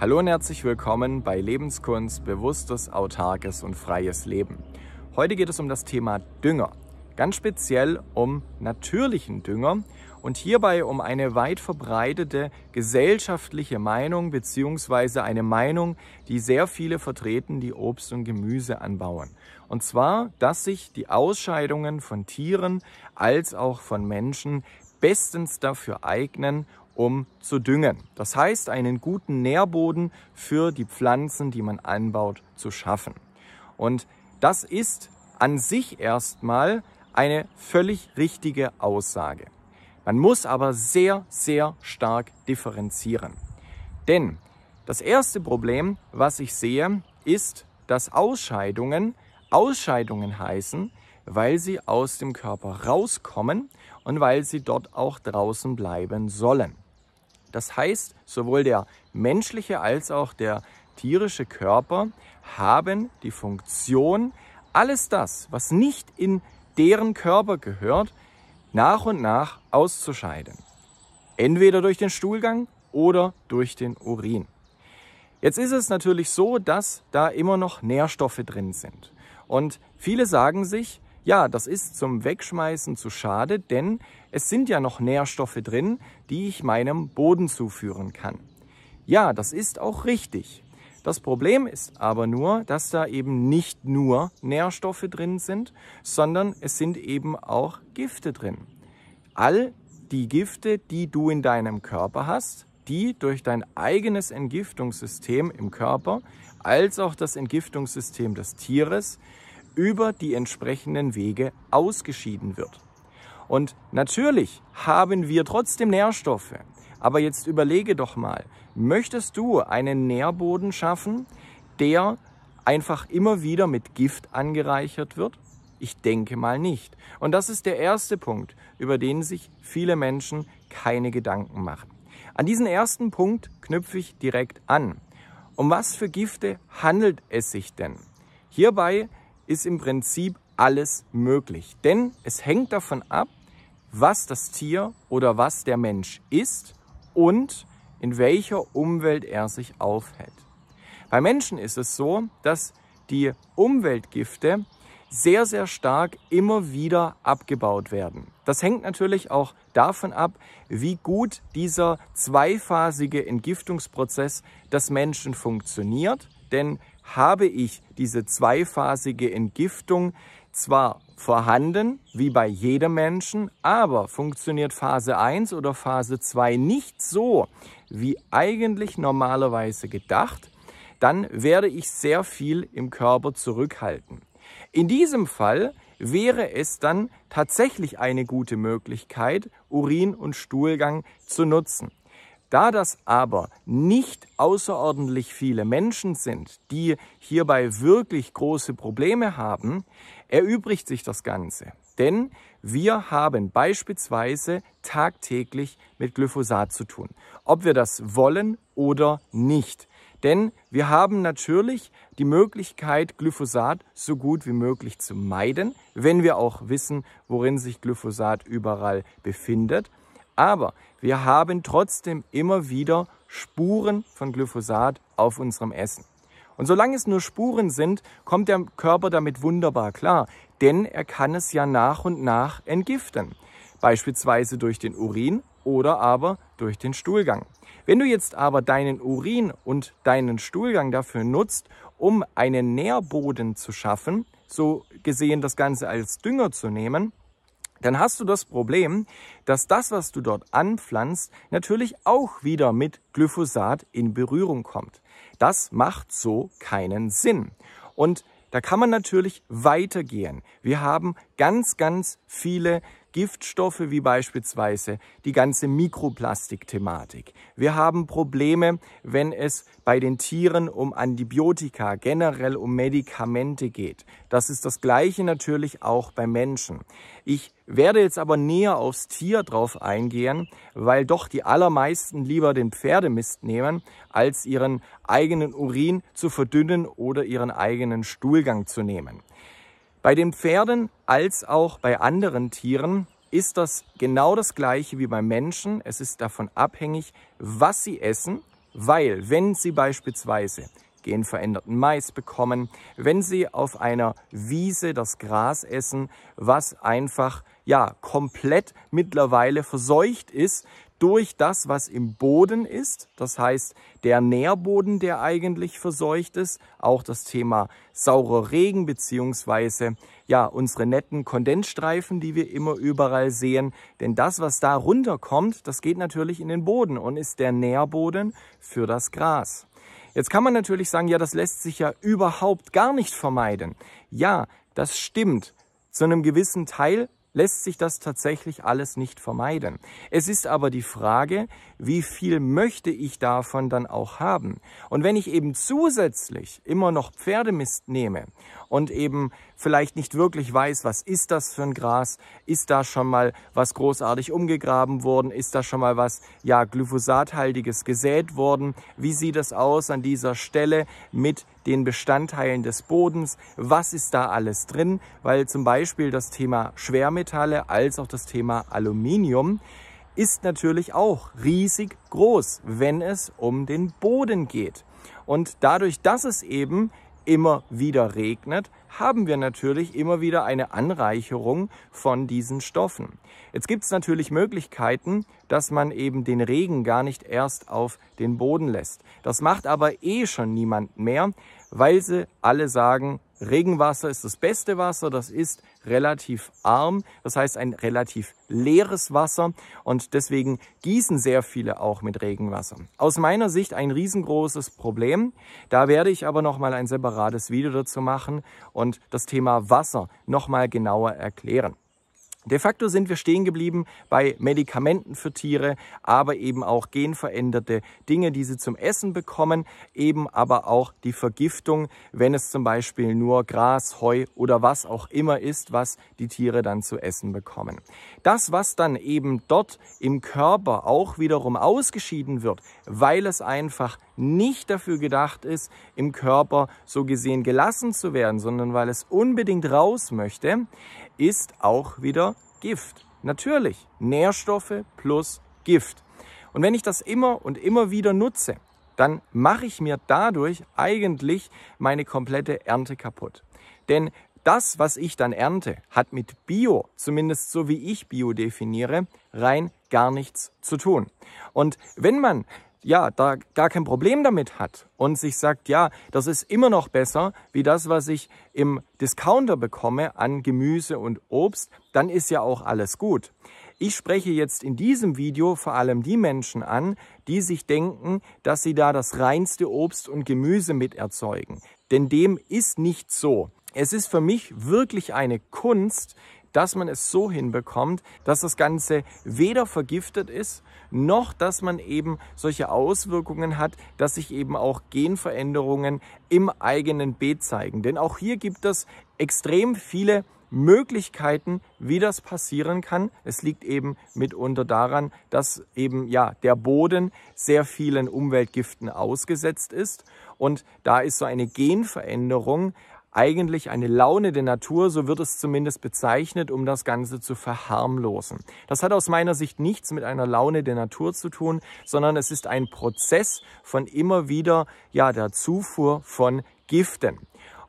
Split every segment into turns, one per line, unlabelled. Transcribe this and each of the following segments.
Hallo und herzlich willkommen bei Lebenskunst, bewusstes, autarkes und freies Leben. Heute geht es um das Thema Dünger, ganz speziell um natürlichen Dünger und hierbei um eine weit verbreitete gesellschaftliche Meinung bzw. eine Meinung, die sehr viele vertreten, die Obst und Gemüse anbauen. Und zwar, dass sich die Ausscheidungen von Tieren als auch von Menschen bestens dafür eignen, um zu düngen. Das heißt, einen guten Nährboden für die Pflanzen, die man anbaut, zu schaffen. Und das ist an sich erstmal eine völlig richtige Aussage. Man muss aber sehr, sehr stark differenzieren. Denn das erste Problem, was ich sehe, ist, dass Ausscheidungen Ausscheidungen heißen, weil sie aus dem Körper rauskommen und weil sie dort auch draußen bleiben sollen. Das heißt, sowohl der menschliche als auch der tierische Körper haben die Funktion, alles das, was nicht in deren Körper gehört, nach und nach auszuscheiden. Entweder durch den Stuhlgang oder durch den Urin. Jetzt ist es natürlich so, dass da immer noch Nährstoffe drin sind. Und viele sagen sich, ja, das ist zum Wegschmeißen zu schade, denn es sind ja noch Nährstoffe drin, die ich meinem Boden zuführen kann. Ja, das ist auch richtig. Das Problem ist aber nur, dass da eben nicht nur Nährstoffe drin sind, sondern es sind eben auch Gifte drin. All die Gifte, die du in deinem Körper hast, die durch dein eigenes Entgiftungssystem im Körper als auch das Entgiftungssystem des Tieres über die entsprechenden Wege ausgeschieden wird. Und natürlich haben wir trotzdem Nährstoffe. Aber jetzt überlege doch mal, möchtest du einen Nährboden schaffen, der einfach immer wieder mit Gift angereichert wird? Ich denke mal nicht. Und das ist der erste Punkt, über den sich viele Menschen keine Gedanken machen. An diesen ersten Punkt knüpfe ich direkt an. Um was für Gifte handelt es sich denn? Hierbei ist im Prinzip alles möglich. Denn es hängt davon ab, was das Tier oder was der Mensch ist und in welcher Umwelt er sich aufhält. Bei Menschen ist es so, dass die Umweltgifte sehr, sehr stark immer wieder abgebaut werden. Das hängt natürlich auch davon ab, wie gut dieser zweiphasige Entgiftungsprozess des Menschen funktioniert. Denn habe ich diese zweiphasige Entgiftung zwar vorhanden, wie bei jedem Menschen, aber funktioniert Phase 1 oder Phase 2 nicht so, wie eigentlich normalerweise gedacht, dann werde ich sehr viel im Körper zurückhalten. In diesem Fall wäre es dann tatsächlich eine gute Möglichkeit, Urin und Stuhlgang zu nutzen. Da das aber nicht außerordentlich viele Menschen sind, die hierbei wirklich große Probleme haben, erübrigt sich das Ganze. Denn wir haben beispielsweise tagtäglich mit Glyphosat zu tun, ob wir das wollen oder nicht. Denn wir haben natürlich die Möglichkeit, Glyphosat so gut wie möglich zu meiden, wenn wir auch wissen, worin sich Glyphosat überall befindet. Aber wir haben trotzdem immer wieder Spuren von Glyphosat auf unserem Essen. Und solange es nur Spuren sind, kommt der Körper damit wunderbar klar, denn er kann es ja nach und nach entgiften. Beispielsweise durch den Urin oder aber durch den Stuhlgang. Wenn du jetzt aber deinen Urin und deinen Stuhlgang dafür nutzt, um einen Nährboden zu schaffen, so gesehen das Ganze als Dünger zu nehmen, dann hast du das Problem, dass das, was du dort anpflanzt, natürlich auch wieder mit Glyphosat in Berührung kommt. Das macht so keinen Sinn. Und da kann man natürlich weitergehen. Wir haben ganz, ganz viele Giftstoffe wie beispielsweise die ganze Mikroplastikthematik. Wir haben Probleme, wenn es bei den Tieren um Antibiotika, generell um Medikamente geht. Das ist das Gleiche natürlich auch bei Menschen. Ich werde jetzt aber näher aufs Tier drauf eingehen, weil doch die allermeisten lieber den Pferdemist nehmen, als ihren eigenen Urin zu verdünnen oder ihren eigenen Stuhlgang zu nehmen. Bei den Pferden als auch bei anderen Tieren ist das genau das gleiche wie beim Menschen. Es ist davon abhängig, was sie essen, weil wenn sie beispielsweise genveränderten Mais bekommen, wenn sie auf einer Wiese das Gras essen, was einfach ja komplett mittlerweile verseucht ist durch das, was im Boden ist, das heißt der Nährboden, der eigentlich verseucht ist, auch das Thema saurer Regen bzw. ja unsere netten Kondensstreifen, die wir immer überall sehen, denn das, was da runterkommt, das geht natürlich in den Boden und ist der Nährboden für das Gras. Jetzt kann man natürlich sagen, ja, das lässt sich ja überhaupt gar nicht vermeiden. Ja, das stimmt. Zu einem gewissen Teil lässt sich das tatsächlich alles nicht vermeiden. Es ist aber die Frage, wie viel möchte ich davon dann auch haben? Und wenn ich eben zusätzlich immer noch Pferdemist nehme und eben vielleicht nicht wirklich weiß, was ist das für ein Gras? Ist da schon mal was großartig umgegraben worden? Ist da schon mal was, ja, glyphosathaltiges gesät worden? Wie sieht es aus an dieser Stelle mit den Bestandteilen des Bodens? Was ist da alles drin? Weil zum Beispiel das Thema Schwermetalle als auch das Thema Aluminium ist natürlich auch riesig groß, wenn es um den Boden geht. Und dadurch, dass es eben immer wieder regnet, haben wir natürlich immer wieder eine Anreicherung von diesen Stoffen. Jetzt gibt es natürlich Möglichkeiten, dass man eben den Regen gar nicht erst auf den Boden lässt. Das macht aber eh schon niemand mehr, weil sie alle sagen, Regenwasser ist das beste Wasser, das ist relativ arm, das heißt ein relativ leeres Wasser und deswegen gießen sehr viele auch mit Regenwasser. Aus meiner Sicht ein riesengroßes Problem, da werde ich aber nochmal ein separates Video dazu machen und das Thema Wasser nochmal genauer erklären. De facto sind wir stehen geblieben bei Medikamenten für Tiere, aber eben auch genveränderte Dinge, die sie zum Essen bekommen, eben aber auch die Vergiftung, wenn es zum Beispiel nur Gras, Heu oder was auch immer ist, was die Tiere dann zu essen bekommen. Das, was dann eben dort im Körper auch wiederum ausgeschieden wird, weil es einfach nicht dafür gedacht ist, im Körper so gesehen gelassen zu werden, sondern weil es unbedingt raus möchte, ist auch wieder Gift. Natürlich, Nährstoffe plus Gift. Und wenn ich das immer und immer wieder nutze, dann mache ich mir dadurch eigentlich meine komplette Ernte kaputt. Denn das, was ich dann ernte, hat mit Bio, zumindest so wie ich Bio definiere, rein gar nichts zu tun. Und wenn man ja, da gar kein Problem damit hat und sich sagt, ja, das ist immer noch besser wie das, was ich im Discounter bekomme an Gemüse und Obst, dann ist ja auch alles gut. Ich spreche jetzt in diesem Video vor allem die Menschen an, die sich denken, dass sie da das reinste Obst und Gemüse mit erzeugen. Denn dem ist nicht so. Es ist für mich wirklich eine Kunst, dass man es so hinbekommt, dass das Ganze weder vergiftet ist, noch dass man eben solche Auswirkungen hat, dass sich eben auch Genveränderungen im eigenen Beet zeigen. Denn auch hier gibt es extrem viele Möglichkeiten, wie das passieren kann. Es liegt eben mitunter daran, dass eben ja der Boden sehr vielen Umweltgiften ausgesetzt ist und da ist so eine Genveränderung eigentlich eine Laune der Natur, so wird es zumindest bezeichnet, um das Ganze zu verharmlosen. Das hat aus meiner Sicht nichts mit einer Laune der Natur zu tun, sondern es ist ein Prozess von immer wieder ja, der Zufuhr von Giften.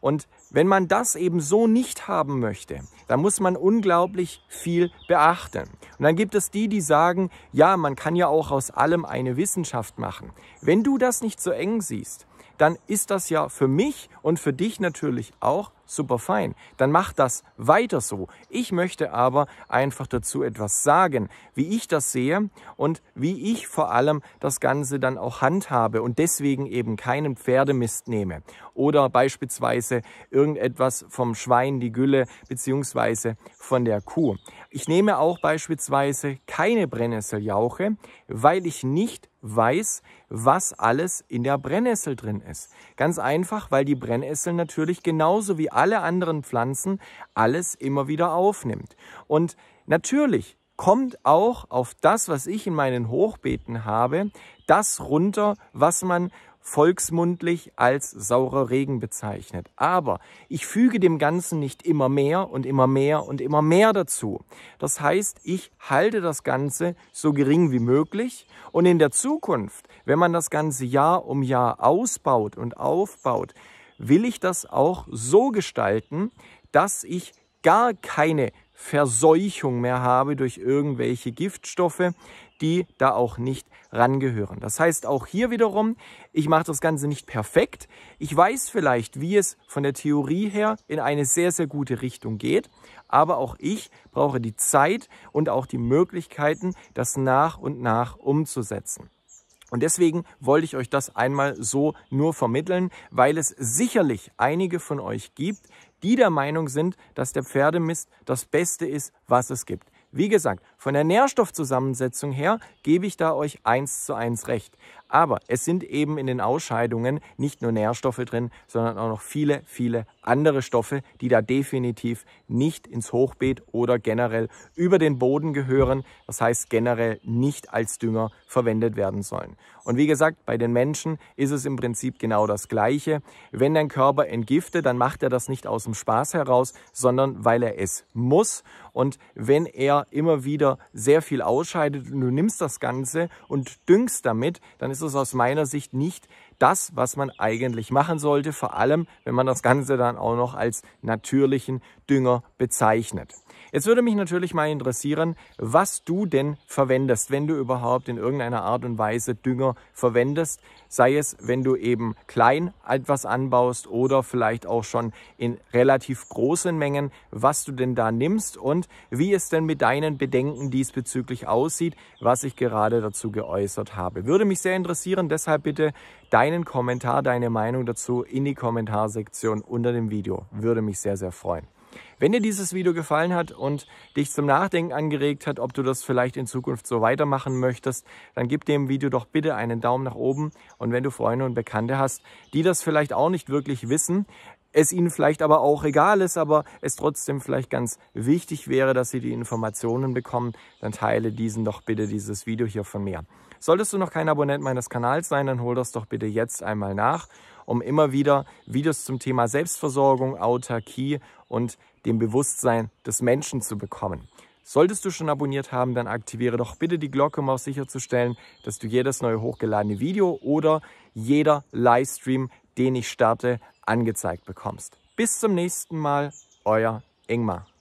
Und wenn man das eben so nicht haben möchte, dann muss man unglaublich viel beachten. Und dann gibt es die, die sagen, ja, man kann ja auch aus allem eine Wissenschaft machen. Wenn du das nicht so eng siehst, dann ist das ja für mich und für dich natürlich auch super fein. Dann mach das weiter so. Ich möchte aber einfach dazu etwas sagen, wie ich das sehe und wie ich vor allem das Ganze dann auch handhabe und deswegen eben keinen Pferdemist nehme oder beispielsweise irgendetwas vom Schwein die Gülle beziehungsweise von der Kuh. Ich nehme auch beispielsweise keine Brennnesseljauche, weil ich nicht weiß, was alles in der Brennnessel drin ist. Ganz einfach, weil die Brennnessel natürlich genauso wie alle anderen Pflanzen alles immer wieder aufnimmt. Und natürlich kommt auch auf das, was ich in meinen Hochbeeten habe, das runter, was man volksmundlich als saurer Regen bezeichnet. Aber ich füge dem Ganzen nicht immer mehr und immer mehr und immer mehr dazu. Das heißt, ich halte das Ganze so gering wie möglich und in der Zukunft, wenn man das Ganze Jahr um Jahr ausbaut und aufbaut, will ich das auch so gestalten, dass ich gar keine Verseuchung mehr habe durch irgendwelche Giftstoffe, die da auch nicht rangehören. Das heißt auch hier wiederum, ich mache das Ganze nicht perfekt. Ich weiß vielleicht, wie es von der Theorie her in eine sehr, sehr gute Richtung geht. Aber auch ich brauche die Zeit und auch die Möglichkeiten, das nach und nach umzusetzen. Und deswegen wollte ich euch das einmal so nur vermitteln, weil es sicherlich einige von euch gibt, die der Meinung sind, dass der Pferdemist das Beste ist, was es gibt. Wie gesagt, von der Nährstoffzusammensetzung her gebe ich da euch eins zu eins recht. Aber es sind eben in den Ausscheidungen nicht nur Nährstoffe drin, sondern auch noch viele, viele andere Stoffe, die da definitiv nicht ins Hochbeet oder generell über den Boden gehören. Das heißt generell nicht als Dünger verwendet werden sollen. Und wie gesagt, bei den Menschen ist es im Prinzip genau das Gleiche. Wenn dein Körper entgiftet, dann macht er das nicht aus dem Spaß heraus, sondern weil er es muss. Und wenn er immer wieder sehr viel ausscheidet und du nimmst das Ganze und düngst damit, dann ist es ist aus meiner Sicht nicht das, was man eigentlich machen sollte, vor allem wenn man das Ganze dann auch noch als natürlichen Dünger bezeichnet. Jetzt würde mich natürlich mal interessieren, was du denn verwendest, wenn du überhaupt in irgendeiner Art und Weise Dünger verwendest. Sei es, wenn du eben klein etwas anbaust oder vielleicht auch schon in relativ großen Mengen, was du denn da nimmst und wie es denn mit deinen Bedenken diesbezüglich aussieht, was ich gerade dazu geäußert habe. Würde mich sehr interessieren, deshalb bitte deinen Kommentar, deine Meinung dazu in die Kommentarsektion unter dem Video. Würde mich sehr, sehr freuen. Wenn dir dieses Video gefallen hat und dich zum Nachdenken angeregt hat, ob du das vielleicht in Zukunft so weitermachen möchtest, dann gib dem Video doch bitte einen Daumen nach oben. Und wenn du Freunde und Bekannte hast, die das vielleicht auch nicht wirklich wissen, es ihnen vielleicht aber auch egal ist, aber es trotzdem vielleicht ganz wichtig wäre, dass sie die Informationen bekommen, dann teile diesen doch bitte dieses Video hier von mir. Solltest du noch kein Abonnent meines Kanals sein, dann hol das doch bitte jetzt einmal nach um immer wieder Videos zum Thema Selbstversorgung, Autarkie und dem Bewusstsein des Menschen zu bekommen. Solltest du schon abonniert haben, dann aktiviere doch bitte die Glocke, um auch sicherzustellen, dass du jedes neue hochgeladene Video oder jeder Livestream, den ich starte, angezeigt bekommst. Bis zum nächsten Mal, euer Ingmar.